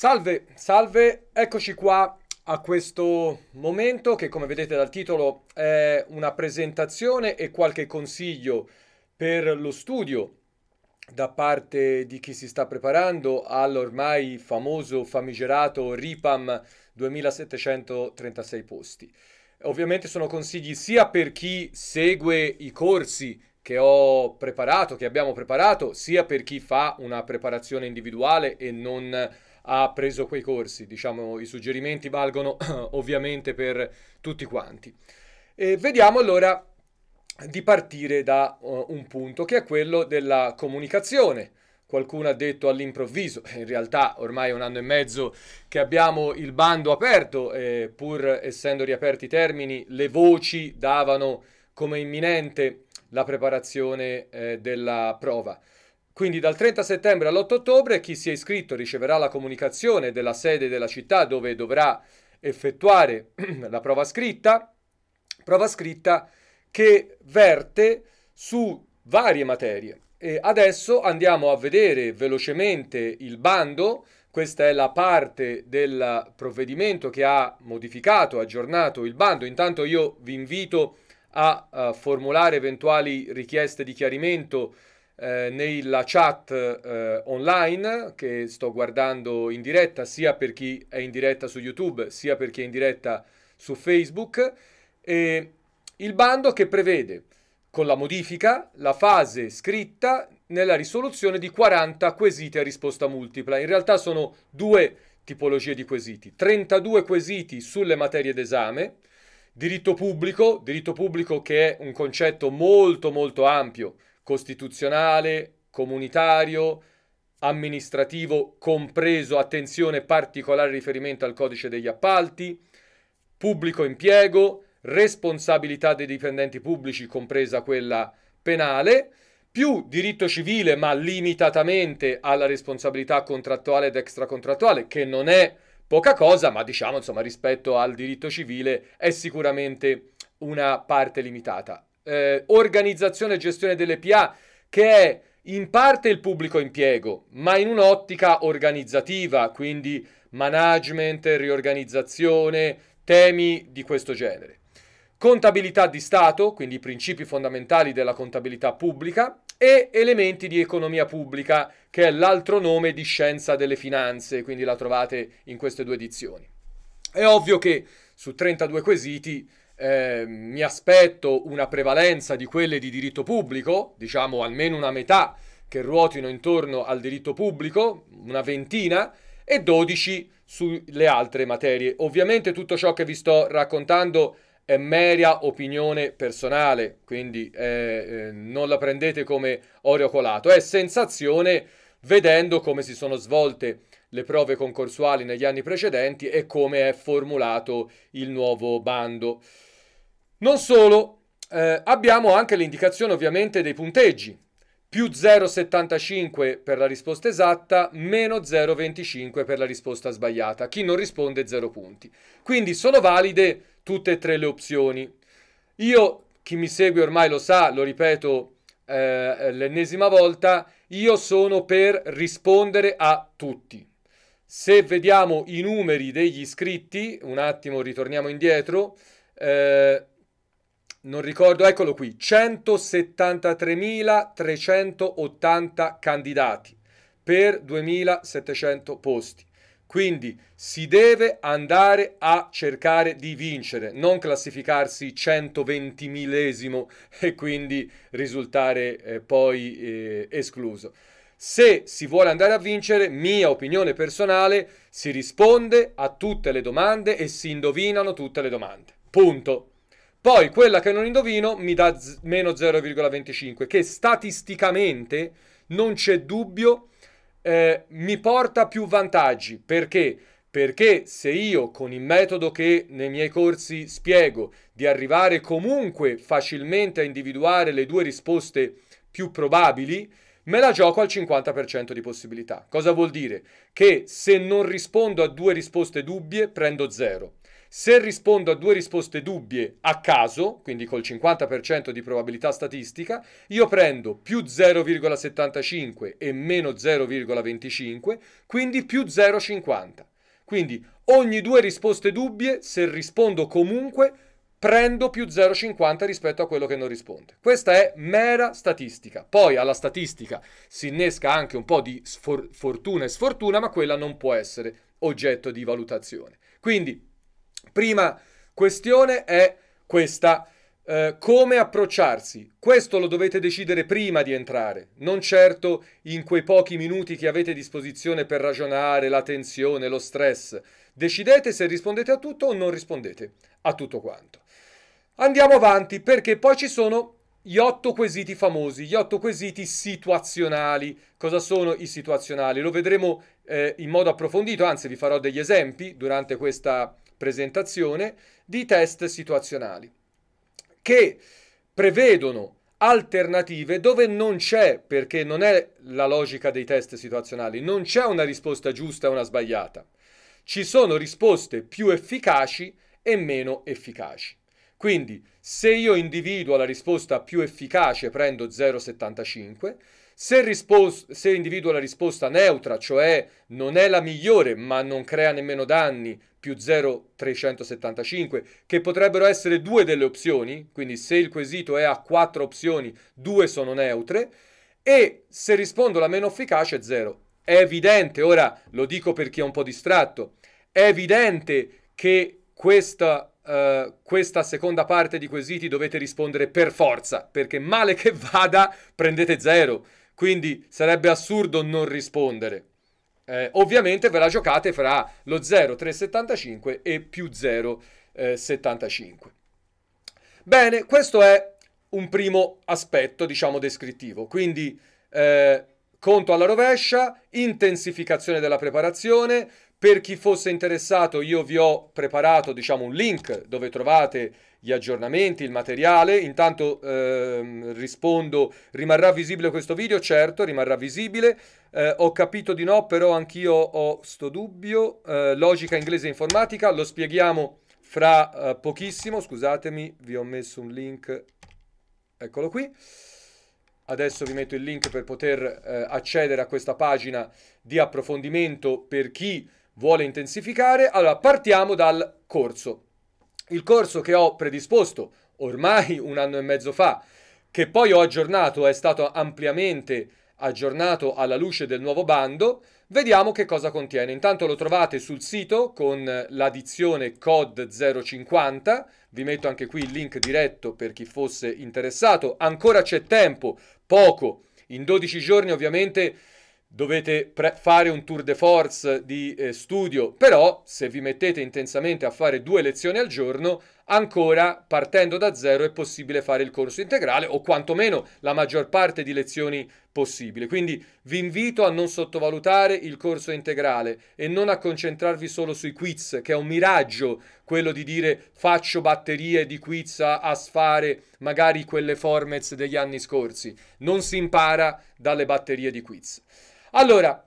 Salve, salve, eccoci qua a questo momento che come vedete dal titolo è una presentazione e qualche consiglio per lo studio da parte di chi si sta preparando all'ormai famoso famigerato RIPAM 2736 posti. Ovviamente sono consigli sia per chi segue i corsi che ho preparato, che abbiamo preparato, sia per chi fa una preparazione individuale e non ha preso quei corsi. Diciamo, i suggerimenti valgono ovviamente per tutti quanti. E vediamo allora di partire da uh, un punto che è quello della comunicazione. Qualcuno ha detto all'improvviso, in realtà ormai è un anno e mezzo che abbiamo il bando aperto, eh, pur essendo riaperti i termini, le voci davano come imminente la preparazione eh, della prova. Quindi dal 30 settembre all'8 ottobre chi si è iscritto riceverà la comunicazione della sede della città dove dovrà effettuare la prova scritta, prova scritta che verte su varie materie. E adesso andiamo a vedere velocemente il bando, questa è la parte del provvedimento che ha modificato, aggiornato il bando. Intanto io vi invito a, a formulare eventuali richieste di chiarimento eh, nella chat eh, online che sto guardando in diretta, sia per chi è in diretta su YouTube, sia per chi è in diretta su Facebook. E il bando che prevede con la modifica la fase scritta nella risoluzione di 40 quesiti a risposta multipla. In realtà sono due tipologie di quesiti, 32 quesiti sulle materie d'esame, diritto pubblico, diritto pubblico che è un concetto molto molto ampio costituzionale, comunitario, amministrativo, compreso, attenzione, particolare riferimento al codice degli appalti, pubblico impiego, responsabilità dei dipendenti pubblici, compresa quella penale, più diritto civile, ma limitatamente alla responsabilità contrattuale ed extracontrattuale, che non è poca cosa, ma diciamo insomma rispetto al diritto civile è sicuramente una parte limitata eh, organizzazione e gestione delle PA, che è in parte il pubblico impiego, ma in un'ottica organizzativa, quindi management, riorganizzazione, temi di questo genere. Contabilità di Stato, quindi i principi fondamentali della contabilità pubblica, e elementi di economia pubblica, che è l'altro nome di scienza delle finanze, quindi la trovate in queste due edizioni. È ovvio che su 32 quesiti eh, mi aspetto una prevalenza di quelle di diritto pubblico, diciamo almeno una metà che ruotino intorno al diritto pubblico, una ventina, e 12 sulle altre materie. Ovviamente tutto ciò che vi sto raccontando è mera opinione personale, quindi eh, eh, non la prendete come oreo colato, è sensazione vedendo come si sono svolte le prove concorsuali negli anni precedenti e come è formulato il nuovo bando. Non solo, eh, abbiamo anche l'indicazione ovviamente dei punteggi, più 0,75 per la risposta esatta, meno 0,25 per la risposta sbagliata. Chi non risponde 0 punti. Quindi sono valide tutte e tre le opzioni. Io, chi mi segue ormai lo sa, lo ripeto eh, l'ennesima volta, io sono per rispondere a tutti. Se vediamo i numeri degli iscritti, un attimo ritorniamo indietro, eh, non ricordo, eccolo qui, 173.380 candidati per 2.700 posti. Quindi si deve andare a cercare di vincere, non classificarsi 120 millesimo e quindi risultare eh, poi eh, escluso. Se si vuole andare a vincere, mia opinione personale, si risponde a tutte le domande e si indovinano tutte le domande. Punto. Poi quella che non indovino mi dà z- meno 0,25, che statisticamente non c'è dubbio eh, mi porta più vantaggi. Perché? Perché se io con il metodo che nei miei corsi spiego di arrivare comunque facilmente a individuare le due risposte più probabili, me la gioco al 50% di possibilità. Cosa vuol dire? Che se non rispondo a due risposte dubbie, prendo 0. Se rispondo a due risposte dubbie a caso, quindi col 50% di probabilità statistica, io prendo più 0,75 e meno 0,25, quindi più 0,50. Quindi ogni due risposte dubbie, se rispondo comunque, prendo più 0,50 rispetto a quello che non risponde. Questa è mera statistica. Poi alla statistica si innesca anche un po' di sfor- fortuna e sfortuna, ma quella non può essere oggetto di valutazione. Quindi Prima questione è questa. Eh, come approcciarsi? Questo lo dovete decidere prima di entrare, non certo in quei pochi minuti che avete a disposizione per ragionare, la tensione, lo stress. Decidete se rispondete a tutto o non rispondete a tutto quanto. Andiamo avanti perché poi ci sono gli otto quesiti famosi, gli otto quesiti situazionali. Cosa sono i situazionali? Lo vedremo eh, in modo approfondito, anzi vi farò degli esempi durante questa presentazione di test situazionali che prevedono alternative dove non c'è, perché non è la logica dei test situazionali, non c'è una risposta giusta e una sbagliata. Ci sono risposte più efficaci e meno efficaci. Quindi, se io individuo la risposta più efficace, prendo 0,75, se, rispos- se individua la risposta neutra, cioè non è la migliore ma non crea nemmeno danni, più 0,375, che potrebbero essere due delle opzioni, quindi se il quesito è a quattro opzioni, due sono neutre, e se rispondo la meno efficace è 0. È evidente, ora lo dico per chi è un po' distratto, è evidente che questa, uh, questa seconda parte di quesiti dovete rispondere per forza, perché male che vada prendete 0 quindi sarebbe assurdo non rispondere. Eh, ovviamente ve la giocate fra lo 0,375 e più 0,75. Eh, Bene, questo è un primo aspetto, diciamo, descrittivo. Quindi eh, conto alla rovescia, intensificazione della preparazione. Per chi fosse interessato, io vi ho preparato, diciamo, un link dove trovate gli aggiornamenti, il materiale. Intanto ehm, rispondo, rimarrà visibile questo video? Certo, rimarrà visibile. Eh, ho capito di no, però anch'io ho sto dubbio. Eh, logica inglese e informatica, lo spieghiamo fra eh, pochissimo. Scusatemi, vi ho messo un link. Eccolo qui. Adesso vi metto il link per poter eh, accedere a questa pagina di approfondimento per chi vuole intensificare. Allora, partiamo dal corso. Il corso che ho predisposto ormai un anno e mezzo fa, che poi ho aggiornato, è stato ampiamente aggiornato alla luce del nuovo bando, vediamo che cosa contiene. Intanto lo trovate sul sito con l'addizione COD 050, vi metto anche qui il link diretto per chi fosse interessato. Ancora c'è tempo, poco, in 12 giorni ovviamente dovete pre- fare un tour de force di eh, studio, però se vi mettete intensamente a fare due lezioni al giorno, ancora partendo da zero è possibile fare il corso integrale o quantomeno la maggior parte di lezioni possibile. Quindi vi invito a non sottovalutare il corso integrale e non a concentrarvi solo sui quiz, che è un miraggio quello di dire faccio batterie di quiz a, a sfare magari quelle formats degli anni scorsi. Non si impara dalle batterie di quiz. Allora,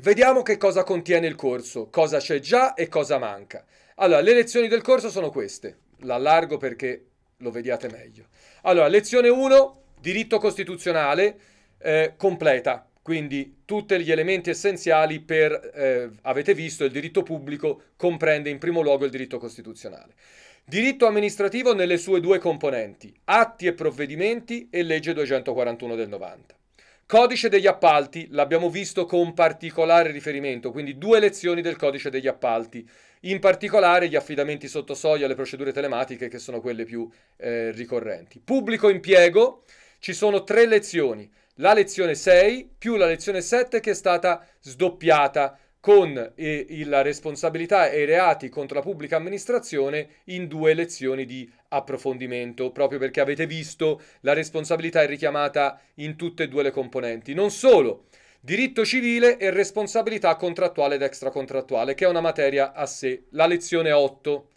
vediamo che cosa contiene il corso, cosa c'è già e cosa manca. Allora, le lezioni del corso sono queste. L'allargo perché lo vediate meglio. Allora, lezione 1, diritto costituzionale, eh, completa. Quindi tutti gli elementi essenziali per, eh, avete visto, il diritto pubblico comprende in primo luogo il diritto costituzionale. Diritto amministrativo nelle sue due componenti, atti e provvedimenti e legge 241 del 90. Codice degli appalti, l'abbiamo visto con particolare riferimento, quindi due lezioni del codice degli appalti, in particolare gli affidamenti sotto soglia, le procedure telematiche che sono quelle più eh, ricorrenti. Pubblico impiego, ci sono tre lezioni, la lezione 6 più la lezione 7 che è stata sdoppiata con eh, la responsabilità e i reati contro la pubblica amministrazione in due lezioni di approfondimento, proprio perché avete visto la responsabilità è richiamata in tutte e due le componenti. Non solo, diritto civile e responsabilità contrattuale ed extracontrattuale, che è una materia a sé, la lezione 8.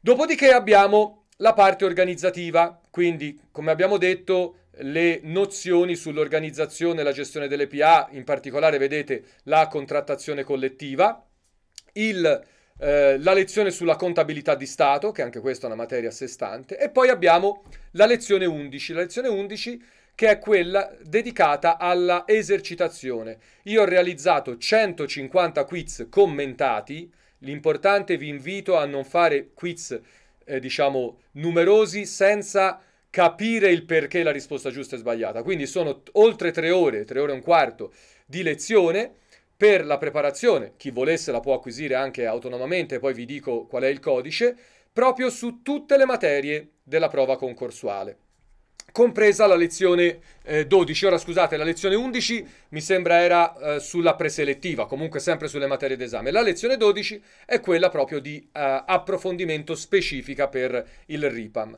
Dopodiché abbiamo la parte organizzativa, quindi come abbiamo detto le nozioni sull'organizzazione e la gestione delle PA, in particolare vedete la contrattazione collettiva, il, eh, la lezione sulla contabilità di Stato, che anche questa è una materia a sé stante, e poi abbiamo la lezione 11, la lezione 11 che è quella dedicata alla esercitazione. Io ho realizzato 150 quiz commentati, l'importante vi invito a non fare quiz eh, diciamo numerosi senza capire il perché la risposta giusta è sbagliata. Quindi sono oltre tre ore, tre ore e un quarto di lezione per la preparazione, chi volesse la può acquisire anche autonomamente, poi vi dico qual è il codice, proprio su tutte le materie della prova concorsuale compresa la lezione eh, 12, ora scusate, la lezione 11 mi sembra era eh, sulla preselettiva, comunque sempre sulle materie d'esame. La lezione 12 è quella proprio di eh, approfondimento specifica per il RIPAM.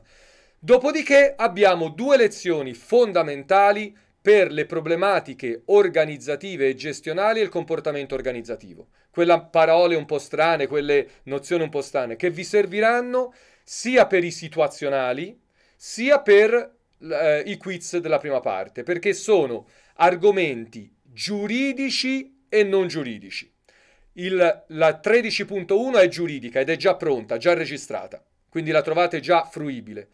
Dopodiché abbiamo due lezioni fondamentali per le problematiche organizzative e gestionali e il comportamento organizzativo. Quelle parole un po' strane, quelle nozioni un po' strane, che vi serviranno sia per i situazionali, sia per eh, i quiz della prima parte, perché sono argomenti giuridici e non giuridici. Il, la 13.1 è giuridica ed è già pronta, già registrata, quindi la trovate già fruibile.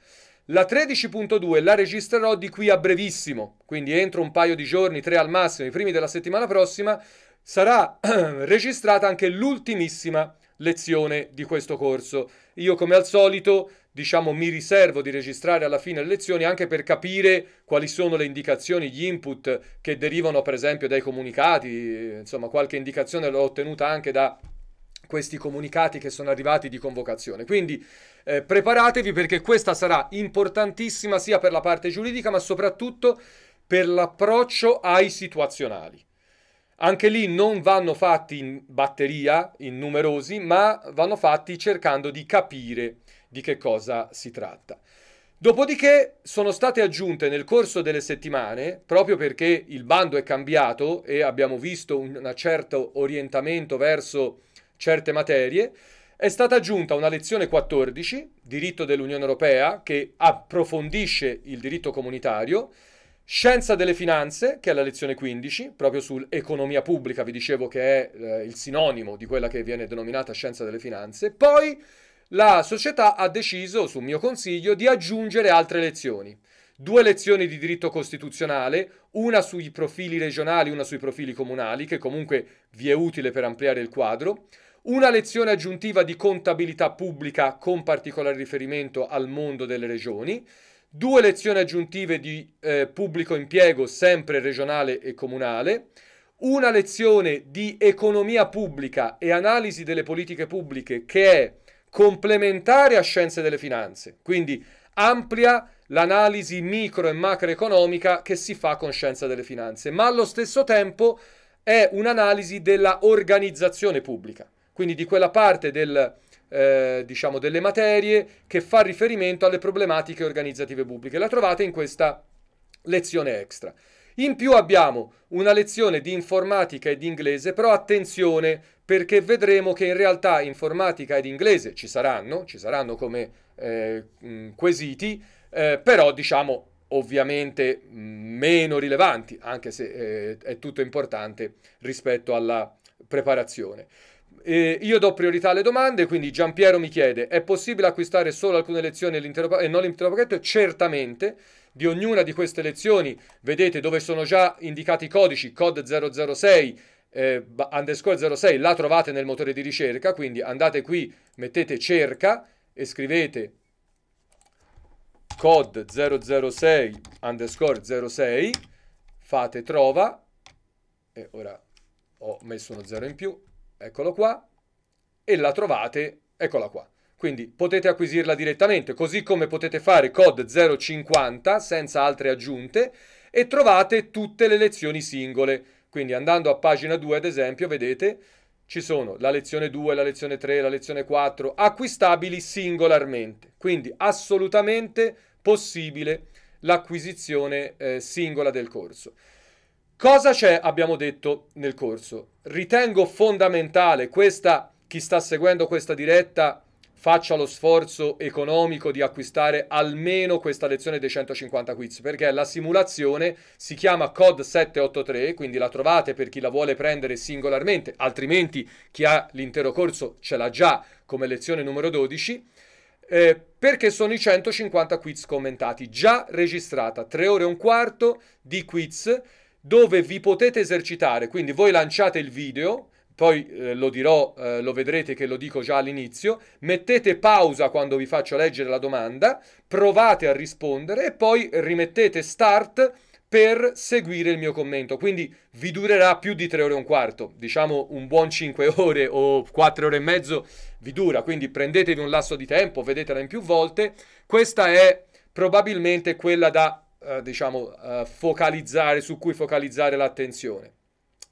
La 13.2 la registrerò di qui a brevissimo, quindi entro un paio di giorni, tre al massimo, i primi della settimana prossima, sarà registrata anche l'ultimissima lezione di questo corso. Io come al solito, diciamo, mi riservo di registrare alla fine le lezioni anche per capire quali sono le indicazioni, gli input che derivano per esempio dai comunicati, insomma qualche indicazione l'ho ottenuta anche da questi comunicati che sono arrivati di convocazione. Quindi eh, preparatevi perché questa sarà importantissima sia per la parte giuridica ma soprattutto per l'approccio ai situazionali. Anche lì non vanno fatti in batteria, in numerosi, ma vanno fatti cercando di capire di che cosa si tratta. Dopodiché sono state aggiunte nel corso delle settimane, proprio perché il bando è cambiato e abbiamo visto un certo orientamento verso certe materie, è stata aggiunta una lezione 14, diritto dell'Unione Europea, che approfondisce il diritto comunitario, Scienza delle finanze, che è la lezione 15, proprio sull'economia pubblica, vi dicevo che è eh, il sinonimo di quella che viene denominata scienza delle finanze. Poi la società ha deciso, su mio consiglio, di aggiungere altre lezioni. Due lezioni di diritto costituzionale, una sui profili regionali, una sui profili comunali, che comunque vi è utile per ampliare il quadro. Una lezione aggiuntiva di contabilità pubblica con particolare riferimento al mondo delle regioni, due lezioni aggiuntive di eh, pubblico impiego sempre regionale e comunale, una lezione di economia pubblica e analisi delle politiche pubbliche che è complementare a scienze delle finanze, quindi amplia l'analisi micro e macroeconomica che si fa con scienza delle finanze, ma allo stesso tempo è un'analisi della organizzazione pubblica quindi di quella parte del, eh, diciamo delle materie che fa riferimento alle problematiche organizzative pubbliche. La trovate in questa lezione extra. In più abbiamo una lezione di informatica e di inglese, però attenzione perché vedremo che in realtà informatica ed inglese ci saranno, ci saranno come eh, quesiti, eh, però diciamo ovviamente meno rilevanti, anche se eh, è tutto importante rispetto alla preparazione. Eh, io do priorità alle domande, quindi Giampiero mi chiede: è possibile acquistare solo alcune lezioni e non l'intero pacchetto? Certamente. Di ognuna di queste lezioni vedete dove sono già indicati i codici COD 006 eh, underscore 06 la trovate nel motore di ricerca, quindi andate qui, mettete cerca e scrivete COD 006 underscore 06, fate trova, e ora ho messo uno zero in più, eccolo qua, e la trovate, eccola qua. Quindi potete acquisirla direttamente, così come potete fare COD 050 senza altre aggiunte e trovate tutte le lezioni singole. Quindi andando a pagina 2, ad esempio, vedete ci sono la lezione 2, la lezione 3, la lezione 4, acquistabili singolarmente. Quindi assolutamente possibile l'acquisizione eh, singola del corso. Cosa c'è, abbiamo detto nel corso? Ritengo fondamentale questa, chi sta seguendo questa diretta faccia lo sforzo economico di acquistare almeno questa lezione dei 150 quiz, perché la simulazione si chiama COD 783, quindi la trovate per chi la vuole prendere singolarmente, altrimenti chi ha l'intero corso ce l'ha già come lezione numero 12. Eh, perché sono i 150 quiz commentati, già registrata, 3 ore e un quarto di quiz dove vi potete esercitare, quindi voi lanciate il video, poi eh, lo dirò, eh, lo vedrete che lo dico già all'inizio, mettete pausa quando vi faccio leggere la domanda, provate a rispondere e poi rimettete start per seguire il mio commento. Quindi vi durerà più di tre ore e un quarto, diciamo un buon cinque ore o quattro ore e mezzo vi dura, quindi prendetevi un lasso di tempo, vedetela in più volte. Questa è probabilmente quella da eh, diciamo, eh, focalizzare, su cui focalizzare l'attenzione.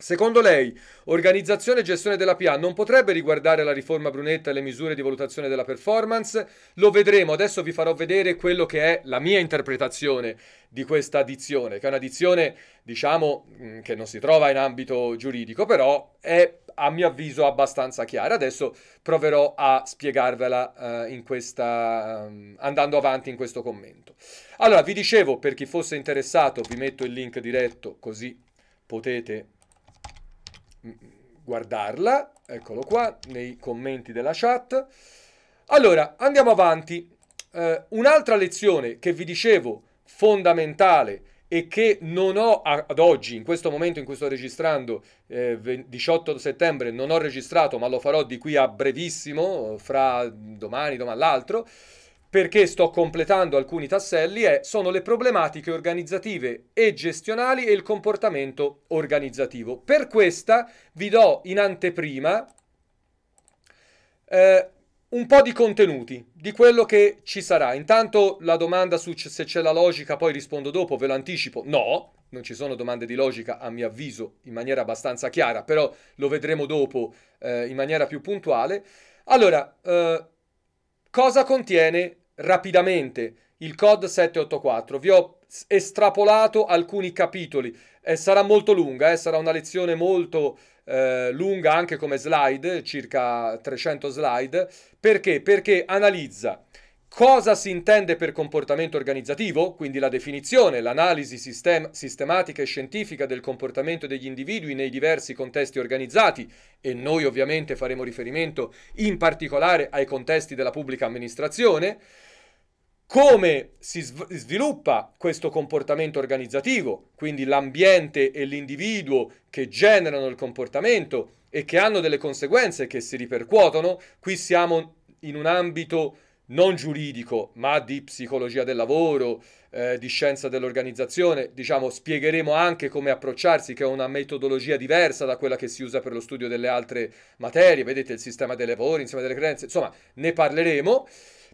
Secondo lei, organizzazione e gestione della PA non potrebbe riguardare la riforma Brunetta e le misure di valutazione della performance? Lo vedremo, adesso vi farò vedere quello che è la mia interpretazione di questa dizione, che è una dizione, diciamo, mm, che non si trova in ambito giuridico, però è a mio avviso abbastanza chiara. Adesso proverò a spiegarvela uh, questa, um, andando avanti in questo commento. Allora, vi dicevo, per chi fosse interessato, vi metto il link diretto così potete mm, guardarla. Eccolo qua, nei commenti della chat. Allora, andiamo avanti. Uh, un'altra lezione che vi dicevo fondamentale e che non ho ad oggi, in questo momento in cui sto registrando, eh, 18 settembre, non ho registrato, ma lo farò di qui a brevissimo, fra domani, domani all'altro, perché sto completando alcuni tasselli, è, sono le problematiche organizzative e gestionali e il comportamento organizzativo. Per questa vi do in anteprima eh, un po' di contenuti, di quello che ci sarà. Intanto la domanda su se c'è la logica, poi rispondo dopo, ve lo anticipo. No, non ci sono domande di logica, a mio avviso, in maniera abbastanza chiara, però lo vedremo dopo eh, in maniera più puntuale. Allora, eh, cosa contiene rapidamente il COD 784? Vi ho estrapolato alcuni capitoli, eh, sarà molto lunga, eh, sarà una lezione molto eh, lunga anche come slide, circa 300 slide. Perché? Perché analizza cosa si intende per comportamento organizzativo, quindi la definizione, l'analisi sistem- sistematica e scientifica del comportamento degli individui nei diversi contesti organizzati e noi ovviamente faremo riferimento in particolare ai contesti della pubblica amministrazione come si sviluppa questo comportamento organizzativo, quindi l'ambiente e l'individuo che generano il comportamento e che hanno delle conseguenze che si ripercuotono, qui siamo in un ambito non giuridico, ma di psicologia del lavoro, eh, di scienza dell'organizzazione, diciamo, spiegheremo anche come approcciarsi, che è una metodologia diversa da quella che si usa per lo studio delle altre materie, vedete il sistema dei lavori, insieme delle credenze, insomma, ne parleremo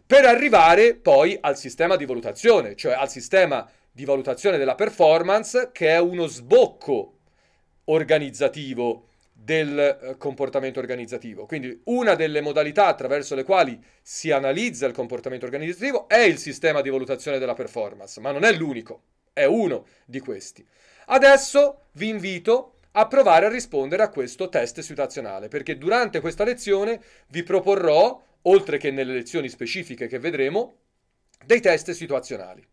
per arrivare poi al sistema di valutazione, cioè al sistema di valutazione della performance che è uno sbocco organizzativo del eh, comportamento organizzativo. Quindi una delle modalità attraverso le quali si analizza il comportamento organizzativo è il sistema di valutazione della performance, ma non è l'unico, è uno di questi. Adesso vi invito a provare a rispondere a questo test situazionale, perché durante questa lezione vi proporrò oltre che nelle lezioni specifiche che vedremo, dei test situazionali.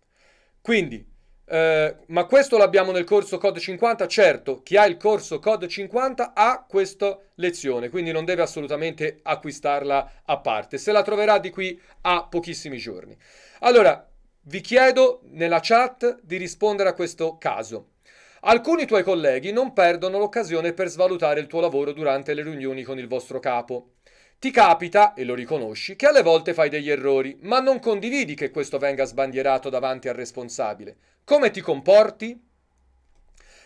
Quindi, eh, ma questo l'abbiamo nel corso Code 50? Certo, chi ha il corso Code 50 ha questa lezione, quindi non deve assolutamente acquistarla a parte, se la troverà di qui a pochissimi giorni. Allora, vi chiedo nella chat di rispondere a questo caso. Alcuni tuoi colleghi non perdono l'occasione per svalutare il tuo lavoro durante le riunioni con il vostro capo. Ti capita, e lo riconosci, che alle volte fai degli errori, ma non condividi che questo venga sbandierato davanti al responsabile. Come ti comporti?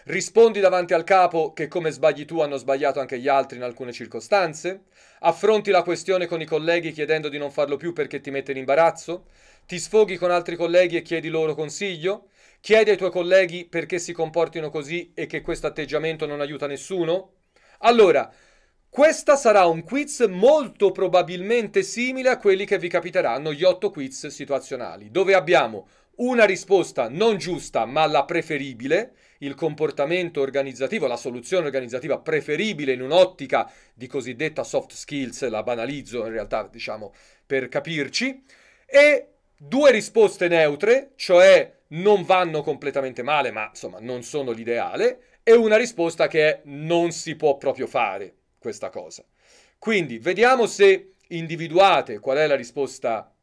Rispondi davanti al capo che come sbagli tu hanno sbagliato anche gli altri in alcune circostanze? Affronti la questione con i colleghi chiedendo di non farlo più perché ti mette in imbarazzo? Ti sfoghi con altri colleghi e chiedi loro consiglio? Chiedi ai tuoi colleghi perché si comportino così e che questo atteggiamento non aiuta nessuno? Allora, questa sarà un quiz molto probabilmente simile a quelli che vi capiteranno gli otto quiz situazionali, dove abbiamo una risposta non giusta ma la preferibile, il comportamento organizzativo, la soluzione organizzativa preferibile in un'ottica di cosiddetta soft skills, la banalizzo in realtà diciamo per capirci, e due risposte neutre, cioè non vanno completamente male ma insomma non sono l'ideale, e una risposta che è non si può proprio fare questa cosa. Quindi vediamo se individuate qual è la risposta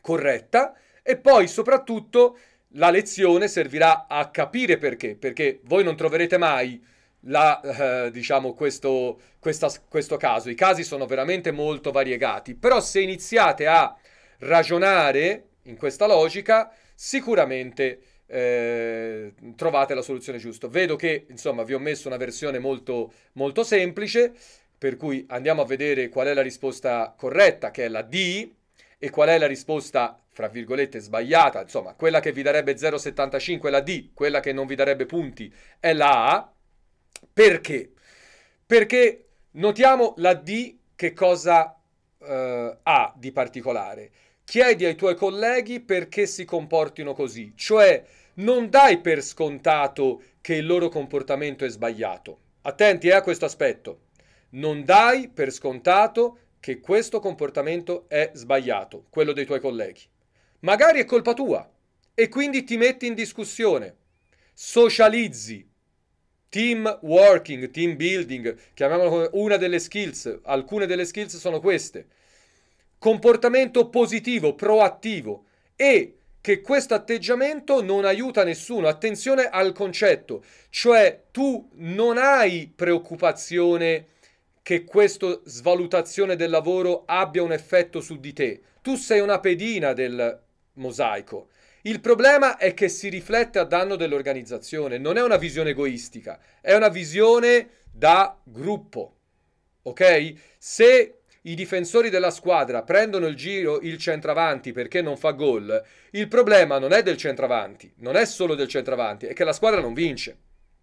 corretta e poi soprattutto la lezione servirà a capire perché, perché voi non troverete mai la, eh, diciamo questo, questa, questo caso. I casi sono veramente molto variegati, però se iniziate a ragionare in questa logica, sicuramente eh, trovate la soluzione giusta. Vedo che, insomma, vi ho messo una versione molto, molto semplice, per cui andiamo a vedere qual è la risposta corretta, che è la D, e qual è la risposta, fra virgolette, sbagliata, insomma, quella che vi darebbe 0,75 è la D, quella che non vi darebbe punti è la A. Perché? Perché notiamo la D che cosa eh, ha di particolare chiedi ai tuoi colleghi perché si comportino così, cioè non dai per scontato che il loro comportamento è sbagliato. Attenti eh, a questo aspetto. Non dai per scontato che questo comportamento è sbagliato, quello dei tuoi colleghi. Magari è colpa tua e quindi ti metti in discussione. Socializzi. Team working, team building, chiamiamolo una delle skills, alcune delle skills sono queste comportamento positivo, proattivo e che questo atteggiamento non aiuta nessuno. Attenzione al concetto, cioè tu non hai preoccupazione che questa svalutazione del lavoro abbia un effetto su di te. Tu sei una pedina del mosaico. Il problema è che si riflette a danno dell'organizzazione, non è una visione egoistica, è una visione da gruppo. Ok? Se i difensori della squadra prendono il giro il centravanti perché non fa gol, il problema non è del centravanti, non è solo del centravanti, è che la squadra non vince.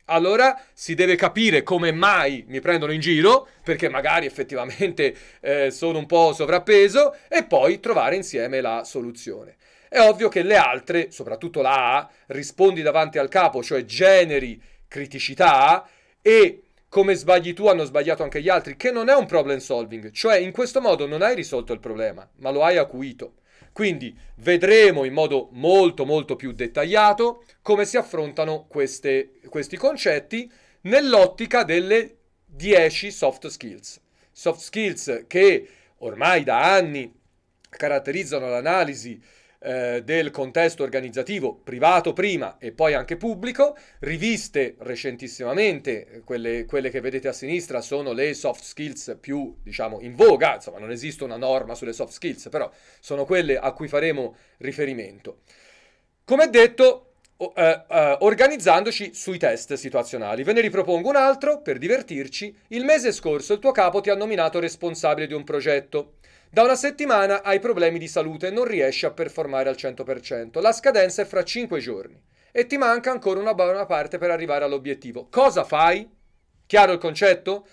Allora si deve capire come mai mi prendono in giro, perché magari effettivamente eh, sono un po' sovrappeso, e poi trovare insieme la soluzione. È ovvio che le altre, soprattutto la A, rispondi davanti al capo, cioè generi criticità e come sbagli tu hanno sbagliato anche gli altri, che non è un problem solving, cioè in questo modo non hai risolto il problema, ma lo hai acuito. Quindi vedremo in modo molto molto più dettagliato come si affrontano queste, questi concetti nell'ottica delle 10 soft skills. Soft skills che ormai da anni caratterizzano l'analisi eh, del contesto organizzativo privato prima e poi anche pubblico, riviste recentissimamente, eh, quelle, quelle che vedete a sinistra sono le soft skills più diciamo in voga, insomma non esiste una norma sulle soft skills, però sono quelle a cui faremo riferimento. Come detto, Uh, uh, organizzandoci sui test situazionali. Ve ne ripropongo un altro per divertirci. Il mese scorso il tuo capo ti ha nominato responsabile di un progetto. Da una settimana hai problemi di salute e non riesci a performare al 100%. La scadenza è fra 5 giorni e ti manca ancora una buona parte per arrivare all'obiettivo. Cosa fai? Chiaro il concetto?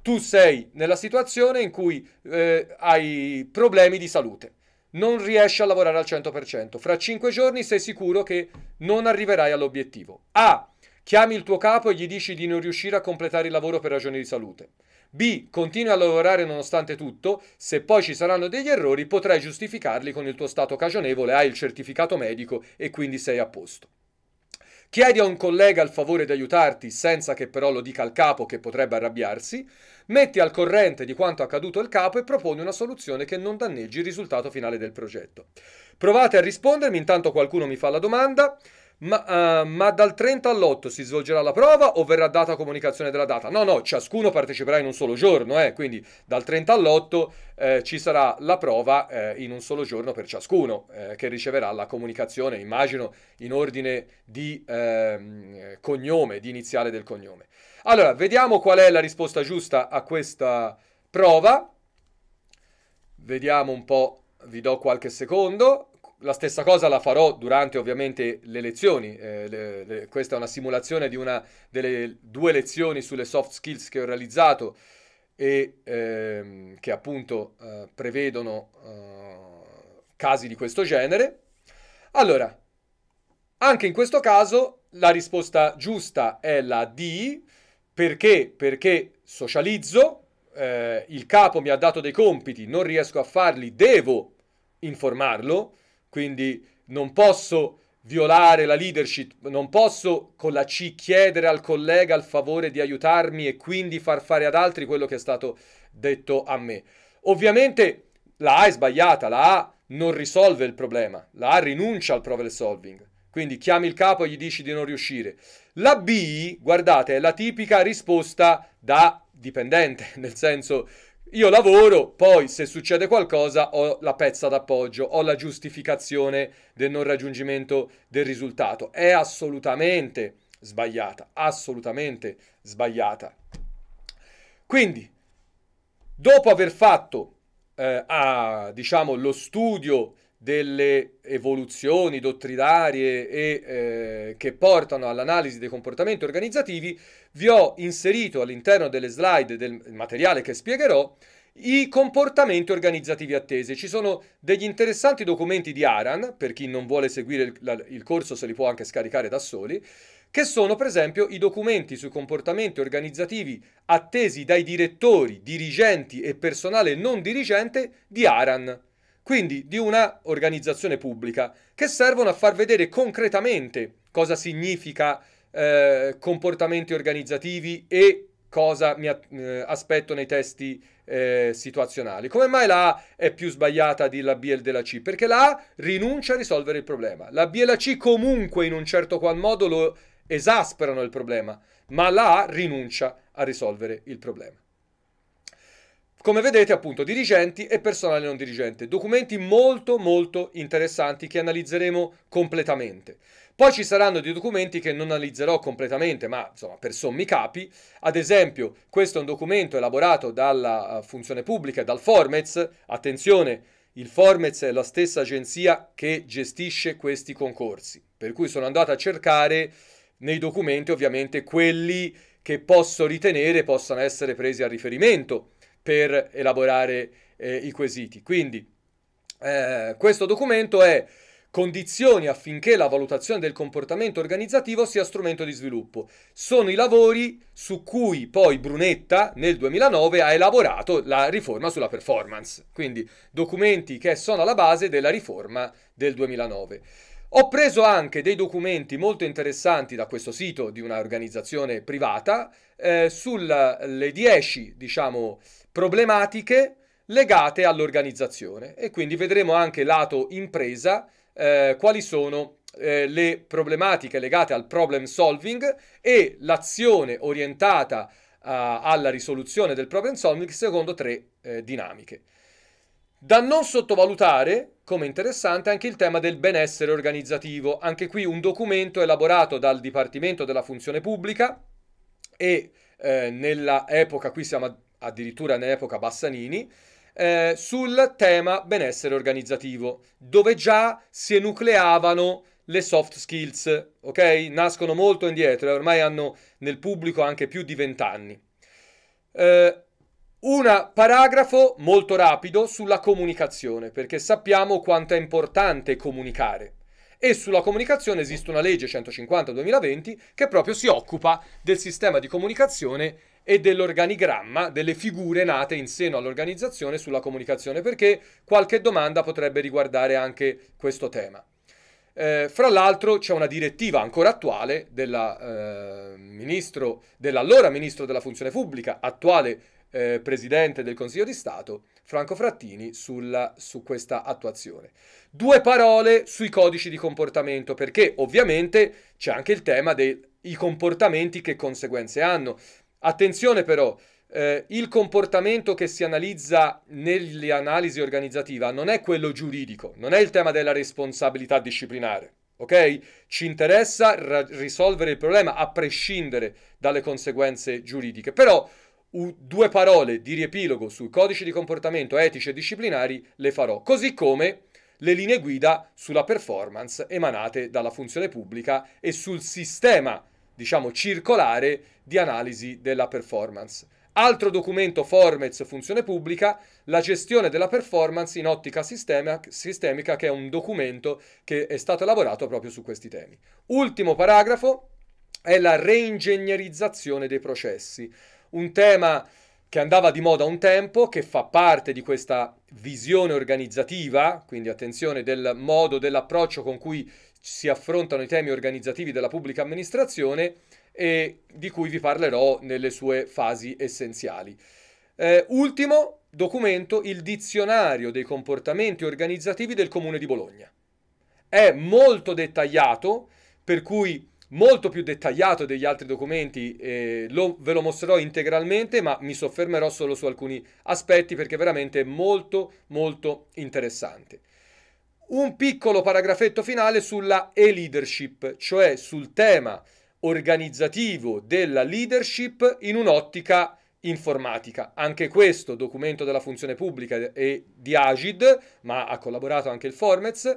Tu sei nella situazione in cui eh, hai problemi di salute non riesci a lavorare al 100%. Fra 5 giorni sei sicuro che non arriverai all'obiettivo. A. Chiami il tuo capo e gli dici di non riuscire a completare il lavoro per ragioni di salute. B. Continui a lavorare nonostante tutto, se poi ci saranno degli errori potrai giustificarli con il tuo stato cagionevole, hai il certificato medico e quindi sei a posto. Chiedi a un collega il favore di aiutarti senza che però lo dica al capo che potrebbe arrabbiarsi, metti al corrente di quanto accaduto il capo e proponi una soluzione che non danneggi il risultato finale del progetto. Provate a rispondermi, intanto qualcuno mi fa la domanda. Ma, uh, ma, dal 30 all'8 si svolgerà la prova o verrà data comunicazione della data? No, no, ciascuno parteciperà in un solo giorno, eh, quindi dal 30 all'8 eh, ci sarà la prova eh, in un solo giorno per ciascuno eh, che riceverà la comunicazione, immagino in ordine di ehm, cognome, di iniziale del cognome. Allora, vediamo qual è la risposta giusta a questa prova. Vediamo un po', vi do qualche secondo la stessa cosa la farò durante ovviamente le lezioni, eh, le, le, questa è una simulazione di una delle due lezioni sulle soft skills che ho realizzato e ehm, che appunto eh, prevedono eh, casi di questo genere. Allora, anche in questo caso la risposta giusta è la D, perché? Perché socializzo, eh, il capo mi ha dato dei compiti, non riesco a farli, devo informarlo, quindi non posso violare la leadership, non posso con la C chiedere al collega il favore di aiutarmi e quindi far fare ad altri quello che è stato detto a me. Ovviamente la A è sbagliata, la A non risolve il problema, la A rinuncia al problem solving. Quindi chiami il capo e gli dici di non riuscire. La B, guardate, è la tipica risposta da dipendente, nel senso io lavoro, poi se succede qualcosa ho la pezza d'appoggio, ho la giustificazione del non raggiungimento del risultato. È assolutamente sbagliata, assolutamente sbagliata. Quindi, dopo aver fatto eh, a, diciamo, lo studio delle evoluzioni dottrinarie e, eh, che portano all'analisi dei comportamenti organizzativi, vi ho inserito all'interno delle slide del materiale che spiegherò i comportamenti organizzativi attesi. Ci sono degli interessanti documenti di Aran, per chi non vuole seguire il, il, corso se li può anche scaricare da soli, che sono per esempio i documenti sui comportamenti organizzativi attesi dai direttori, dirigenti e personale non dirigente di Aran quindi di una organizzazione pubblica, che servono a far vedere concretamente cosa significa eh, comportamenti organizzativi e cosa mi eh, aspetto nei testi eh, situazionali. Come mai la A è più sbagliata della B e della C? Perché la A rinuncia a risolvere il problema. La B e la C comunque in un certo qual modo lo esasperano il problema, ma la A rinuncia a risolvere il problema. Come vedete appunto dirigenti e personale non dirigente, documenti molto molto interessanti che analizzeremo completamente. Poi ci saranno dei documenti che non analizzerò completamente, ma insomma per sommi capi, ad esempio questo è un documento elaborato dalla eh, funzione pubblica, dal Formez, attenzione, il Formez è la stessa agenzia che gestisce questi concorsi, per cui sono andato a cercare nei documenti ovviamente quelli che posso ritenere possano essere presi a riferimento per elaborare eh, i quesiti. Quindi eh, questo documento è condizioni affinché la valutazione del comportamento organizzativo sia strumento di sviluppo. Sono i lavori su cui poi Brunetta nel 2009 ha elaborato la riforma sulla performance, quindi documenti che sono alla base della riforma del 2009. Ho preso anche dei documenti molto interessanti da questo sito di un'organizzazione privata eh, sulle 10 diciamo, problematiche legate all'organizzazione e quindi vedremo anche lato impresa eh, quali sono eh, le problematiche legate al problem solving e l'azione orientata eh, alla risoluzione del problem solving secondo tre eh, dinamiche. Da non sottovalutare, come interessante, anche il tema del benessere organizzativo. Anche qui un documento elaborato dal Dipartimento della Funzione Pubblica e eh, nella epoca, qui siamo a addirittura nell'epoca Bassanini, eh, sul tema benessere organizzativo, dove già si enucleavano le soft skills, ok? Nascono molto indietro e ormai hanno nel pubblico anche più di vent'anni. Eh, un paragrafo molto rapido sulla comunicazione, perché sappiamo quanto è importante comunicare. E sulla comunicazione esiste una legge 150-2020 che proprio si occupa del sistema di comunicazione e dell'organigramma delle figure nate in seno all'organizzazione sulla comunicazione, perché qualche domanda potrebbe riguardare anche questo tema. Eh, fra l'altro c'è una direttiva ancora attuale della, eh, ministro, dell'allora ministro della funzione pubblica, attuale eh, presidente del Consiglio di Stato, Franco Frattini, sulla, su questa attuazione. Due parole sui codici di comportamento, perché ovviamente c'è anche il tema dei comportamenti che conseguenze hanno. Attenzione però, eh, il comportamento che si analizza nell'analisi organizzativa non è quello giuridico, non è il tema della responsabilità disciplinare. Ok? Ci interessa ra- risolvere il problema a prescindere dalle conseguenze giuridiche. Però u- due parole di riepilogo sul codice di comportamento etici e disciplinari le farò, così come le linee guida sulla performance emanate dalla funzione pubblica e sul sistema diciamo, circolare di analisi della performance. Altro documento Formez funzione pubblica, la gestione della performance in ottica sistema, sistemica, che è un documento che è stato elaborato proprio su questi temi. Ultimo paragrafo è la reingegnerizzazione dei processi, un tema che andava di moda un tempo, che fa parte di questa visione organizzativa, quindi attenzione del modo, dell'approccio con cui si affrontano i temi organizzativi della pubblica amministrazione e di cui vi parlerò nelle sue fasi essenziali. Eh, ultimo documento, il dizionario dei comportamenti organizzativi del Comune di Bologna. È molto dettagliato, per cui molto più dettagliato degli altri documenti, eh, lo, ve lo mostrerò integralmente, ma mi soffermerò solo su alcuni aspetti perché è veramente molto molto interessante un piccolo paragrafetto finale sulla e-leadership, cioè sul tema organizzativo della leadership in un'ottica informatica. Anche questo documento della funzione pubblica e di Agid, ma ha collaborato anche il Formez,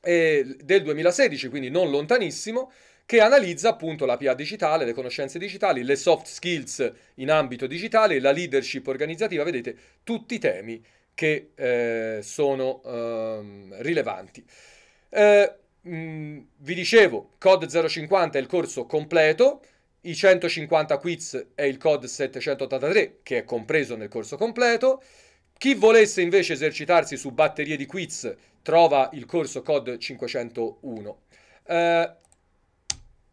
del 2016, quindi non lontanissimo, che analizza appunto la PA digitale, le conoscenze digitali, le soft skills in ambito digitale, la leadership organizzativa, vedete tutti i temi che eh, sono ehm, rilevanti. Eh, mh, vi dicevo, COD 050 è il corso completo, i 150 quiz è il COD 783 che è compreso nel corso completo. Chi volesse invece esercitarsi su batterie di quiz trova il corso COD 501. Eh,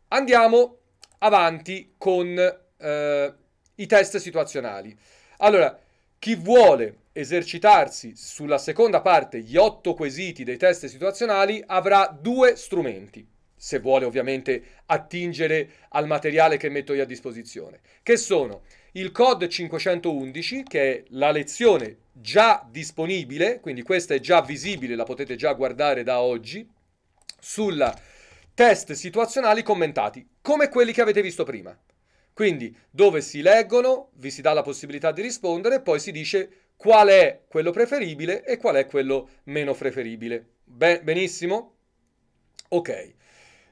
andiamo avanti con eh, i test situazionali. Allora, chi vuole esercitarsi sulla seconda parte, gli otto quesiti dei test situazionali, avrà due strumenti, se vuole ovviamente attingere al materiale che metto io a disposizione, che sono il COD 511, che è la lezione già disponibile, quindi questa è già visibile, la potete già guardare da oggi, sulla test situazionali commentati, come quelli che avete visto prima. Quindi dove si leggono, vi si dà la possibilità di rispondere, poi si dice qual è quello preferibile e qual è quello meno preferibile. Be- benissimo? Ok.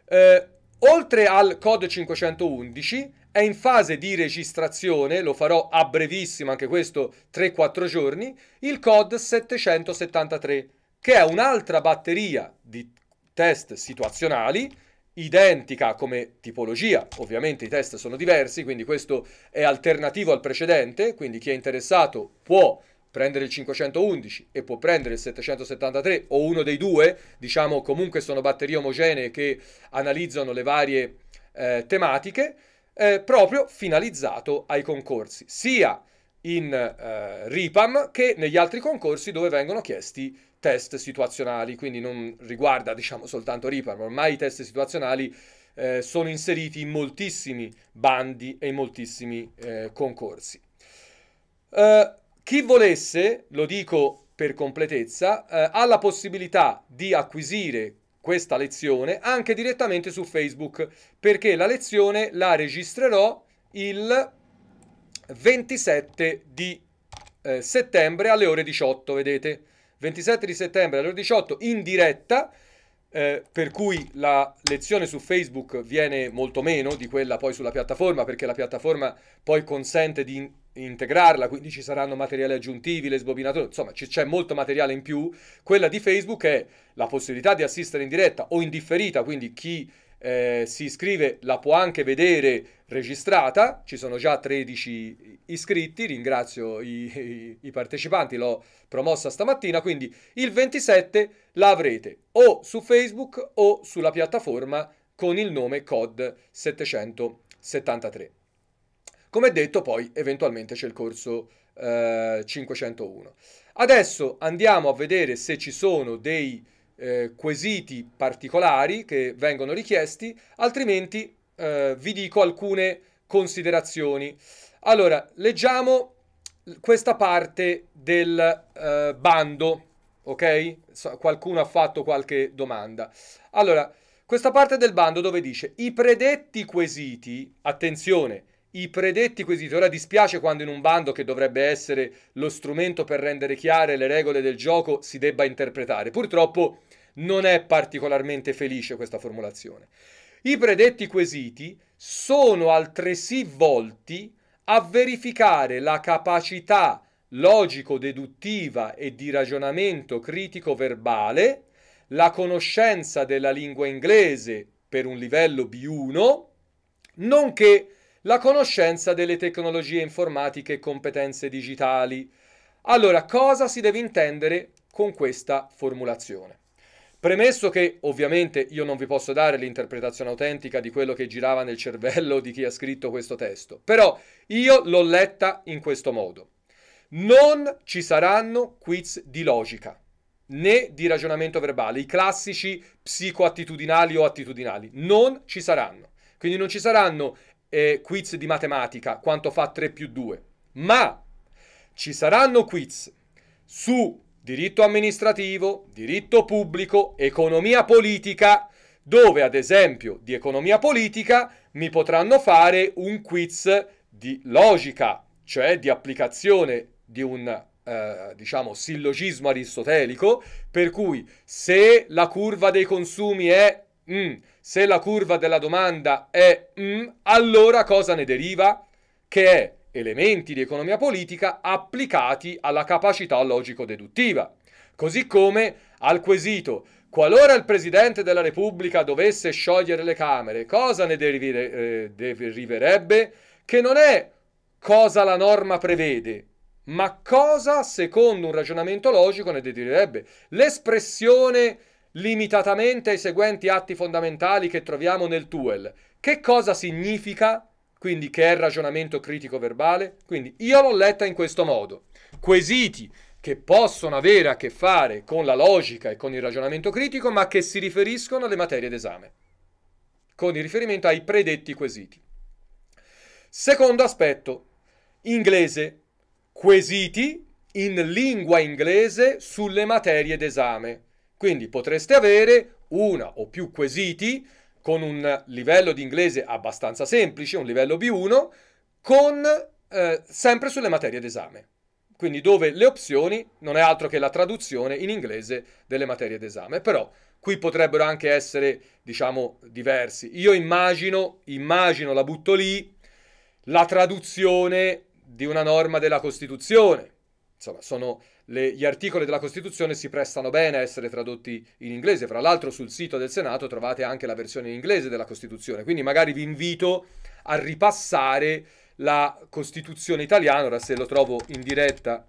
Eh, oltre al code 511 è in fase di registrazione, lo farò a brevissimo, anche questo 3-4 giorni, il code 773, che è un'altra batteria di test situazionali identica come tipologia, ovviamente i test sono diversi, quindi questo è alternativo al precedente, quindi chi è interessato può prendere il 511 e può prendere il 773 o uno dei due, diciamo comunque sono batterie omogenee che analizzano le varie eh, tematiche, eh, proprio finalizzato ai concorsi, sia in eh, RIPAM che negli altri concorsi dove vengono chiesti test situazionali, quindi non riguarda diciamo soltanto RIPAM, ormai i test situazionali eh, sono inseriti in moltissimi bandi e in moltissimi eh, concorsi. Uh, chi volesse, lo dico per completezza, eh, ha la possibilità di acquisire questa lezione anche direttamente su Facebook, perché la lezione la registrerò il 27 di eh, settembre alle ore 18, vedete? 27 di settembre alle ore 18 in diretta, eh, per cui la lezione su Facebook viene molto meno di quella poi sulla piattaforma, perché la piattaforma poi consente di integrarla, quindi ci saranno materiali aggiuntivi, le sbobinature, insomma c- c'è molto materiale in più. Quella di Facebook è la possibilità di assistere in diretta o in differita, quindi chi eh, si iscrive la può anche vedere registrata, ci sono già 13 iscritti, ringrazio i, i, i partecipanti, l'ho promossa stamattina, quindi il 27 la avrete o su Facebook o sulla piattaforma con il nome COD 773. Come detto poi eventualmente c'è il corso eh, 501. Adesso andiamo a vedere se ci sono dei eh, quesiti particolari che vengono richiesti, altrimenti eh, vi dico alcune considerazioni. Allora, leggiamo questa parte del eh, bando, ok? So, qualcuno ha fatto qualche domanda. Allora, questa parte del bando dove dice i predetti quesiti, attenzione, i predetti quesiti. Ora dispiace quando in un bando che dovrebbe essere lo strumento per rendere chiare le regole del gioco si debba interpretare. Purtroppo non è particolarmente felice questa formulazione. I predetti quesiti sono altresì volti a verificare la capacità logico-deduttiva e di ragionamento critico-verbale, la conoscenza della lingua inglese per un livello B1, nonché la conoscenza delle tecnologie informatiche e competenze digitali. Allora, cosa si deve intendere con questa formulazione? Premesso che ovviamente io non vi posso dare l'interpretazione autentica di quello che girava nel cervello di chi ha scritto questo testo, però io l'ho letta in questo modo. Non ci saranno quiz di logica né di ragionamento verbale, i classici psicoattitudinali o attitudinali, non ci saranno. Quindi non ci saranno eh, quiz di matematica, quanto fa 3 più 2, ma ci saranno quiz su diritto amministrativo, diritto pubblico, economia politica, dove ad esempio di economia politica mi potranno fare un quiz di logica, cioè di applicazione di un eh, diciamo sillogismo aristotelico, per cui se la curva dei consumi è mm, se la curva della domanda è mm, allora cosa ne deriva? Che è elementi di economia politica applicati alla capacità logico-deduttiva. Così come al quesito Qualora il Presidente della Repubblica dovesse sciogliere le Camere, cosa ne eh, deriverebbe? Che non è cosa la norma prevede, ma cosa, secondo un ragionamento logico, ne deriverebbe. L'espressione limitatamente ai seguenti atti fondamentali che troviamo nel Tuel. Che cosa significa? Quindi che è il ragionamento critico verbale? Quindi io l'ho letta in questo modo. Quesiti che possono avere a che fare con la logica e con il ragionamento critico, ma che si riferiscono alle materie d'esame, con il riferimento ai predetti quesiti. Secondo aspetto, inglese, quesiti in lingua inglese sulle materie d'esame quindi potreste avere una o più quesiti con un livello di inglese abbastanza semplice, un livello B1, con, eh, sempre sulle materie d'esame. Quindi dove le opzioni non è altro che la traduzione in inglese delle materie d'esame. Però qui potrebbero anche essere, diciamo, diversi. Io immagino, immagino, la butto lì, la traduzione di una norma della Costituzione. Insomma, sono le, gli articoli della Costituzione si prestano bene a essere tradotti in inglese. Fra l'altro sul sito del Senato trovate anche la versione in inglese della Costituzione, quindi magari vi invito a ripassare la Costituzione italiana, ora se lo trovo in diretta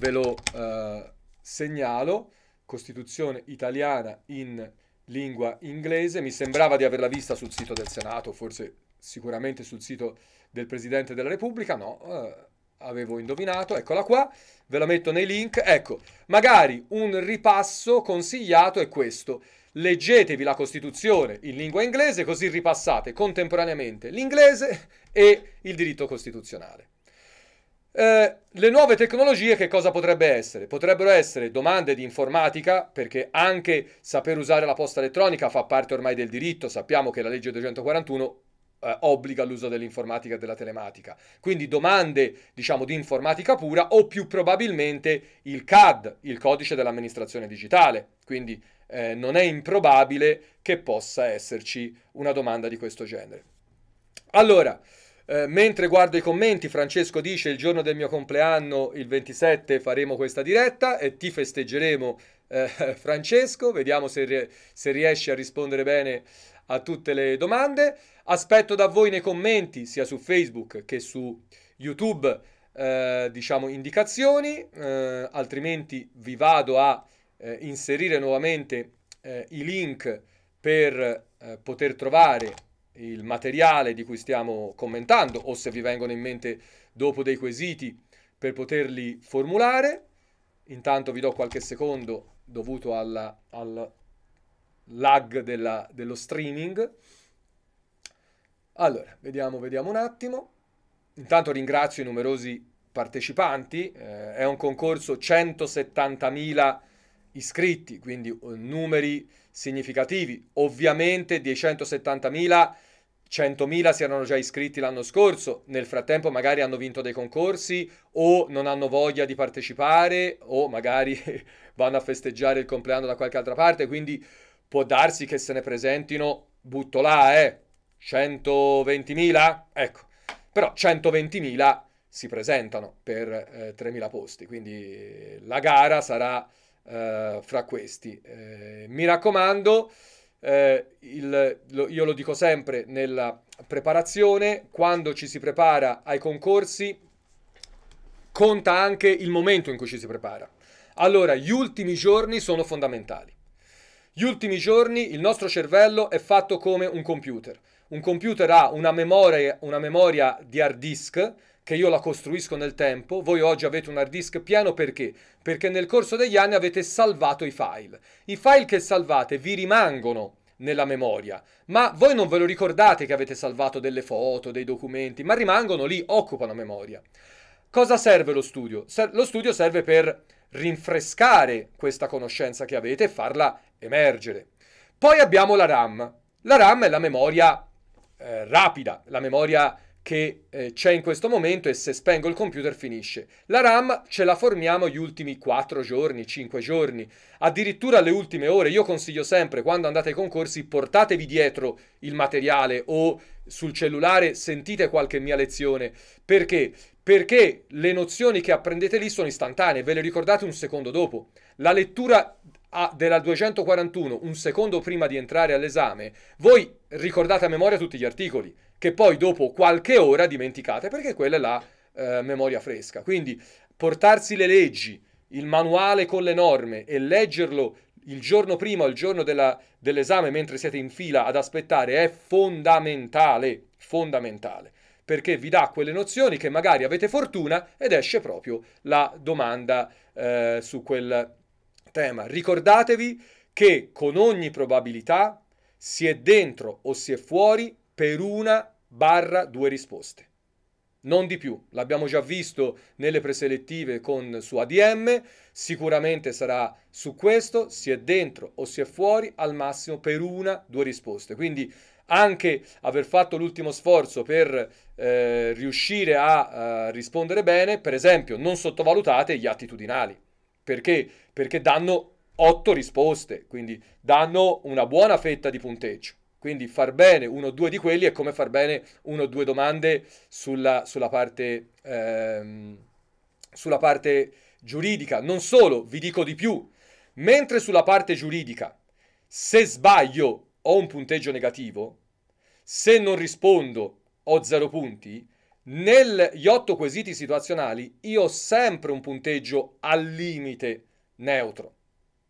ve lo eh, segnalo, Costituzione italiana in lingua inglese, mi sembrava di averla vista sul sito del Senato, forse sicuramente sul sito del Presidente della Repubblica, no, eh, avevo indovinato, eccola qua, ve la metto nei link. Ecco, magari un ripasso consigliato è questo. Leggetevi la Costituzione in lingua inglese così ripassate contemporaneamente l'inglese e il diritto costituzionale. Eh, le nuove tecnologie che cosa potrebbe essere? Potrebbero essere domande di informatica, perché anche saper usare la posta elettronica fa parte ormai del diritto, sappiamo che la legge 241 eh, obbliga l'uso dell'informatica e della telematica. Quindi domande, diciamo, di informatica pura o più probabilmente il CAD, il codice dell'amministrazione digitale. Quindi eh, non è improbabile che possa esserci una domanda di questo genere. Allora, eh, mentre guardo i commenti, Francesco dice il giorno del mio compleanno, il 27, faremo questa diretta e ti festeggeremo, eh, Francesco. Vediamo se, se riesci a rispondere bene a tutte le domande. Aspetto da voi nei commenti, sia su Facebook che su YouTube, eh, diciamo, indicazioni, eh, altrimenti vi vado a eh, inserire nuovamente eh, i link per eh, poter trovare il materiale di cui stiamo commentando o se vi vengono in mente dopo dei quesiti per poterli formulare. Intanto vi do qualche secondo dovuto alla, al lag della, dello streaming. Allora, vediamo, vediamo un attimo. Intanto ringrazio i numerosi partecipanti, eh, è un concorso 170.000 iscritti, quindi eh, numeri significativi. Ovviamente dei 170.000, 100.000 si erano già iscritti l'anno scorso, nel frattempo magari hanno vinto dei concorsi o non hanno voglia di partecipare o magari vanno a festeggiare il compleanno da qualche altra parte, quindi può darsi che se ne presentino, butto là, eh, 120.000? Ecco, però 120.000 si presentano per eh, 3.000 posti, quindi eh, la gara sarà eh, fra questi. Eh, mi raccomando, eh, il, lo, io lo dico sempre nella preparazione, quando ci si prepara ai concorsi, conta anche il momento in cui ci si prepara. Allora, gli ultimi giorni sono fondamentali. Gli ultimi giorni il nostro cervello è fatto come un computer un computer ha una memoria, una memoria di hard disk che io la costruisco nel tempo, voi oggi avete un hard disk pieno perché? Perché nel corso degli anni avete salvato i file. I file che salvate vi rimangono nella memoria, ma voi non ve lo ricordate che avete salvato delle foto, dei documenti, ma rimangono lì, occupano memoria. Cosa serve lo studio? lo studio serve per rinfrescare questa conoscenza che avete e farla emergere. Poi abbiamo la RAM. La RAM è la memoria eh, rapida, la memoria che eh, c'è in questo momento e se spengo il computer finisce. La RAM ce la forniamo gli ultimi 4 giorni, 5 giorni, addirittura le ultime ore. Io consiglio sempre quando andate ai concorsi portatevi dietro il materiale o sul cellulare sentite qualche mia lezione. Perché? Perché le nozioni che apprendete lì sono istantanee, ve le ricordate un secondo dopo. La lettura a, della 241, un secondo prima di entrare all'esame, voi ricordate a memoria tutti gli articoli, che poi dopo qualche ora dimenticate perché quella è la eh, memoria fresca. Quindi portarsi le leggi, il manuale con le norme e leggerlo il giorno prima o il giorno della, dell'esame mentre siete in fila ad aspettare è fondamentale, fondamentale, perché vi dà quelle nozioni che magari avete fortuna ed esce proprio la domanda eh, su quel tema. Ricordatevi che con ogni probabilità si è dentro o si è fuori per una barra due risposte. Non di più, l'abbiamo già visto nelle preselettive con, su ADM, sicuramente sarà su questo, si è dentro o si è fuori al massimo per una, due risposte. Quindi anche aver fatto l'ultimo sforzo per eh, riuscire a eh, rispondere bene, per esempio non sottovalutate gli attitudinali. Perché? Perché danno otto risposte, quindi danno una buona fetta di punteggio. Quindi far bene uno o due di quelli è come far bene uno o due domande sulla, sulla, parte, ehm, sulla parte giuridica. Non solo, vi dico di più, mentre sulla parte giuridica, se sbaglio ho un punteggio negativo, se non rispondo ho zero punti, negli otto quesiti situazionali io ho sempre un punteggio al limite neutro,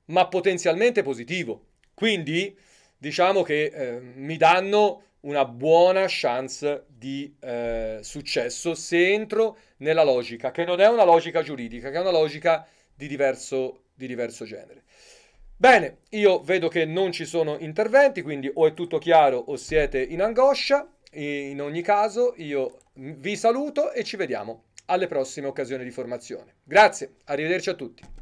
ma potenzialmente positivo. Quindi diciamo che eh, mi danno una buona chance di eh, successo se entro nella logica, che non è una logica giuridica, che è una logica di diverso, di diverso genere. Bene, io vedo che non ci sono interventi, quindi o è tutto chiaro o siete in angoscia. In ogni caso io vi saluto e ci vediamo alle prossime occasioni di formazione. Grazie, arrivederci a tutti.